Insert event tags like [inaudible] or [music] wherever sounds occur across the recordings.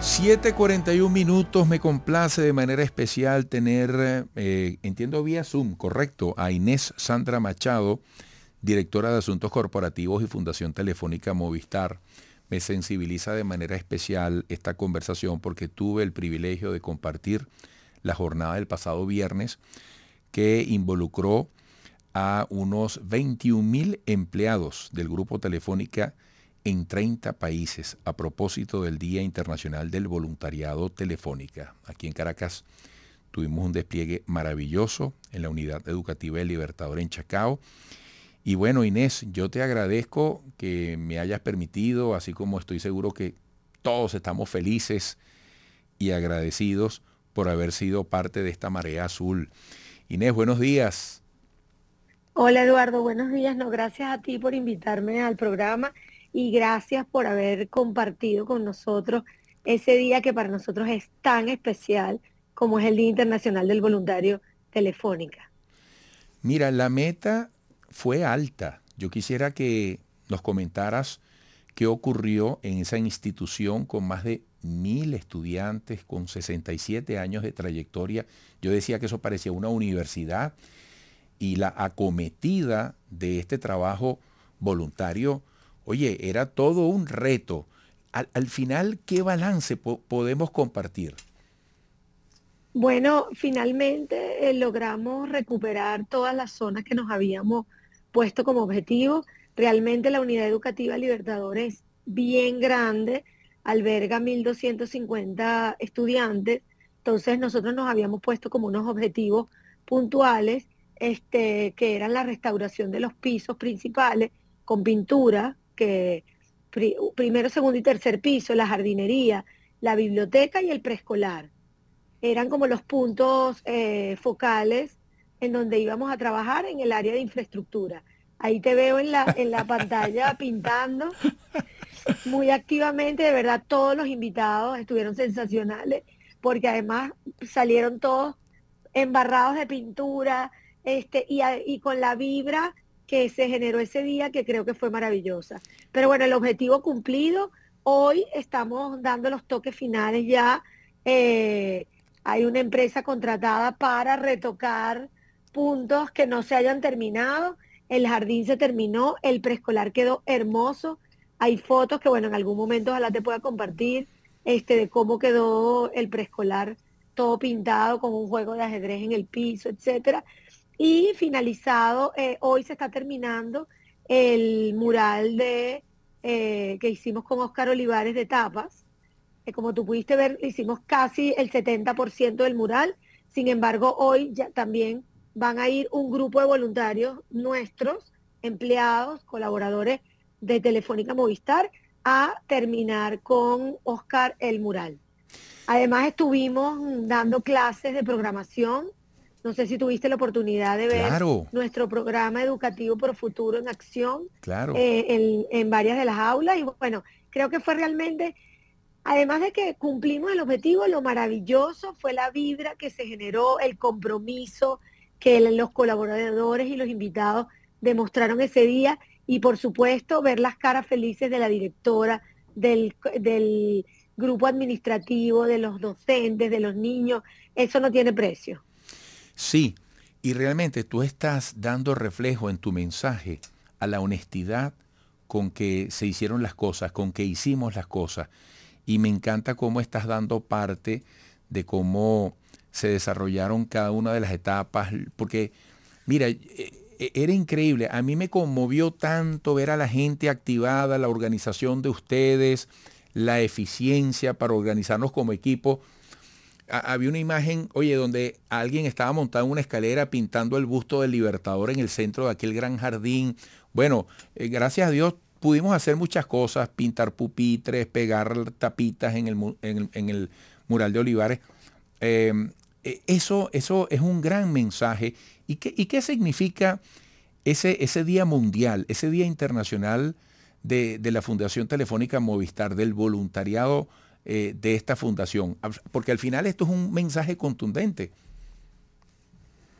7.41 minutos, me complace de manera especial tener, eh, entiendo vía Zoom, correcto, a Inés Sandra Machado, directora de Asuntos Corporativos y Fundación Telefónica Movistar. Me sensibiliza de manera especial esta conversación porque tuve el privilegio de compartir la jornada del pasado viernes que involucró a unos 21 mil empleados del Grupo Telefónica en 30 países a propósito del Día Internacional del Voluntariado Telefónica. Aquí en Caracas tuvimos un despliegue maravilloso en la Unidad Educativa del Libertador en Chacao. Y bueno, Inés, yo te agradezco que me hayas permitido, así como estoy seguro que todos estamos felices y agradecidos por haber sido parte de esta marea azul. Inés, buenos días. Hola Eduardo, buenos días. No, gracias a ti por invitarme al programa y gracias por haber compartido con nosotros ese día que para nosotros es tan especial como es el Día Internacional del Voluntario Telefónica. Mira, la meta fue alta. Yo quisiera que nos comentaras qué ocurrió en esa institución con más de mil estudiantes, con 67 años de trayectoria. Yo decía que eso parecía una universidad y la acometida de este trabajo voluntario Oye, era todo un reto. Al, final, ¿qué balance podemos compartir? Bueno, finalmente eh, logramos recuperar todas las zonas que nos habíamos puesto como objetivo. Realmente la unidad educativa Libertadores es bien grande, alberga 1.250 estudiantes, entonces nosotros nos habíamos puesto como unos objetivos puntuales, este, que eran la restauración de los pisos principales con pintura, primero, segundo y tercer piso, la jardinería, la biblioteca y el preescolar. Eran como los puntos eh, focales en donde íbamos a trabajar en el área de infraestructura. Ahí te veo en la, en la pantalla [laughs] pintando muy activamente, de verdad todos los invitados estuvieron sensacionales, porque además salieron todos embarrados de pintura este, y, y con la vibra que se generó ese día, que creo que fue maravillosa. Pero bueno, el objetivo cumplido, hoy estamos dando los toques finales ya. Eh, hay una empresa contratada para retocar puntos que no se hayan terminado. El jardín se terminó, el preescolar quedó hermoso. Hay fotos que, bueno, en algún momento ojalá te pueda compartir este, de cómo quedó el preescolar todo pintado con un juego de ajedrez en el piso, etcétera. Y finalizado, eh, hoy se está terminando el mural de eh, que hicimos con Oscar Olivares de Tapas. Eh, como tú pudiste ver, hicimos casi el 70% del mural. Sin embargo, hoy ya también van a ir un grupo de voluntarios nuestros, empleados, colaboradores de Telefónica Movistar, a terminar con Oscar el mural. Además estuvimos dando clases de programación no sé si tuviste la oportunidad de ver nuestro programa educativo por futuro en acción eh, en, varias de las aulas. Y bueno, creo que fue realmente, además de que cumplimos el objetivo, lo maravilloso fue la vibra que se generó, el compromiso que los colaboradores y los invitados demostraron ese día. Y por supuesto, ver las caras felices de la directora, del, del grupo administrativo, de los docentes, de los niños, eso no tiene precio. Sí, y realmente tú estás dando reflejo en tu mensaje a la honestidad con que se hicieron las cosas, con que hicimos las cosas. Y me encanta cómo estás dando parte de cómo se desarrollaron cada una de las etapas, porque mira, e, e, era increíble, a mí me conmovió tanto ver a la gente activada, la organización de ustedes, la eficiencia para organizarnos como equipo había una imagen, oye, donde alguien estaba montado en una escalera pintando el busto del Libertador en el centro de aquel gran jardín. Bueno, eh, gracias a Dios pudimos hacer muchas cosas, pintar pupitres, pegar tapitas en el, mural de Olivares. Em, e, eso, eso es un gran mensaje. ¿Y qué, y qué significa ese, ese, Día Mundial, ese Día Internacional de, de la Fundación Telefónica Movistar, del voluntariado? Eh, de esta fundación? Porque al final esto es un mensaje contundente.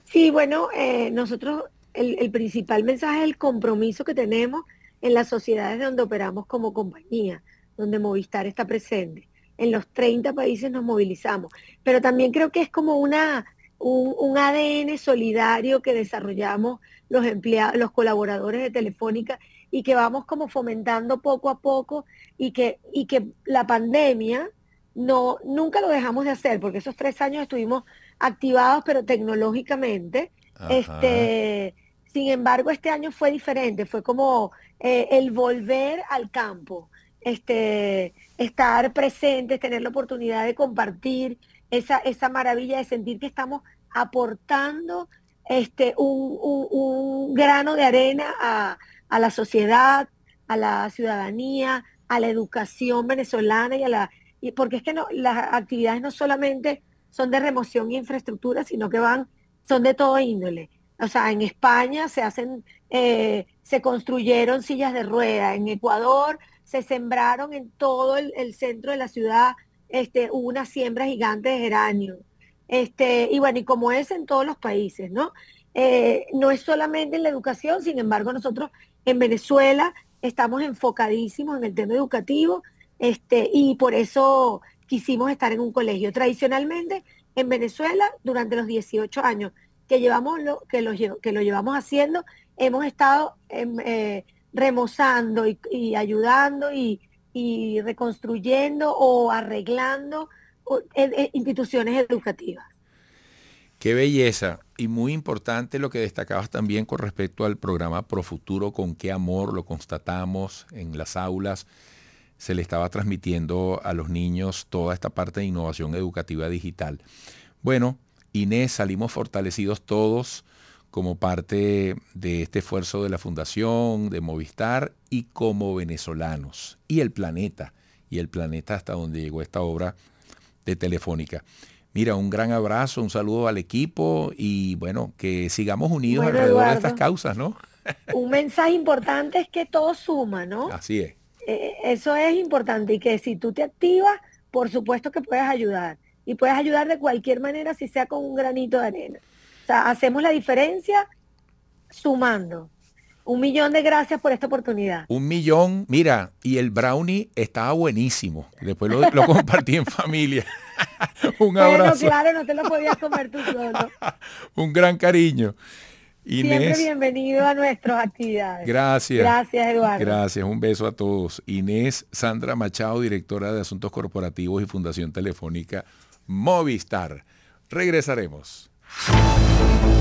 Sí, bueno, eh, nosotros el, el, principal mensaje es el compromiso que tenemos en las sociedades donde operamos como compañía, donde Movistar está presente. En los 30 países nos movilizamos. Pero también creo que es como una un, ADN solidario que desarrollamos los empleados, los colaboradores de Telefónica y que vamos como fomentando poco a poco y que, y que la pandemia no, nunca lo dejamos de hacer, porque esos tres años estuvimos activados, pero tecnológicamente. Este, sin embargo, este año fue diferente, fue como eh, el volver al campo, este, estar presentes, tener la oportunidad de compartir, esa, maravilla de sentir que estamos aportando este, un, grano de arena a, la sociedad, a la ciudadanía, a la educación venezolana y a la... Y porque es que no, las actividades no solamente son de remoción y infraestructura, sino que van, son de todo índole. O sea, en España se hacen, eh, se construyeron sillas de rueda, en Ecuador se sembraron en todo el, el centro de la ciudad este, hubo una siembra gigante de geranio. Este, y bueno, y como es en todos los países, ¿no? Eh, no es solamente en la educación, sin embargo, nosotros en Venezuela estamos enfocadísimos en el tema educativo, este, y por eso quisimos estar en un colegio. Tradicionalmente, en Venezuela, durante los 18 años que, llevamos lo, que, que lo llevamos haciendo, hemos estado em, eh, remozando y ayudando y, y reconstruyendo o arreglando e, e, instituciones educativas. Qué belleza. Y muy importante lo que destacabas también con respecto al programa pro futuro con qué amor lo constatamos en las aulas. Se le estaba transmitiendo a los niños toda esta parte de innovación educativa digital. Bueno, Inés, salimos fortalecidos todos como parte de este esfuerzo de la Fundación, de Movistar y como venezolanos y el planeta, y el planeta hasta donde llegó esta obra de Telefónica. Mira, un gran abrazo, un saludo al equipo y bueno, que sigamos unidos alrededor de estas causas, ¿no? [laughs] un mensaje importante es que todo suma, ¿no? Así es. Eh, eso es importante y que si tú te activas, por supuesto que puedes ayudar y puedes ayudar de cualquier manera si sea con un granito de arena sea, hacemos la diferencia sumando. Un millón de gracias por esta oportunidad. Un millón, mira, y el brownie estaba buenísimo. Después lo, compartí en familia. [laughs] Un abrazo. Bueno, claro, no te lo podías comer tú solo. [laughs] Un gran cariño. Inés. bienvenido a nuestras actividades. Gracias. Gracias, Eduardo. Gracias, un beso a todos. Inés Sandra Machado, directora de Asuntos Corporativos y Fundación Telefónica Movistar. Regresaremos. you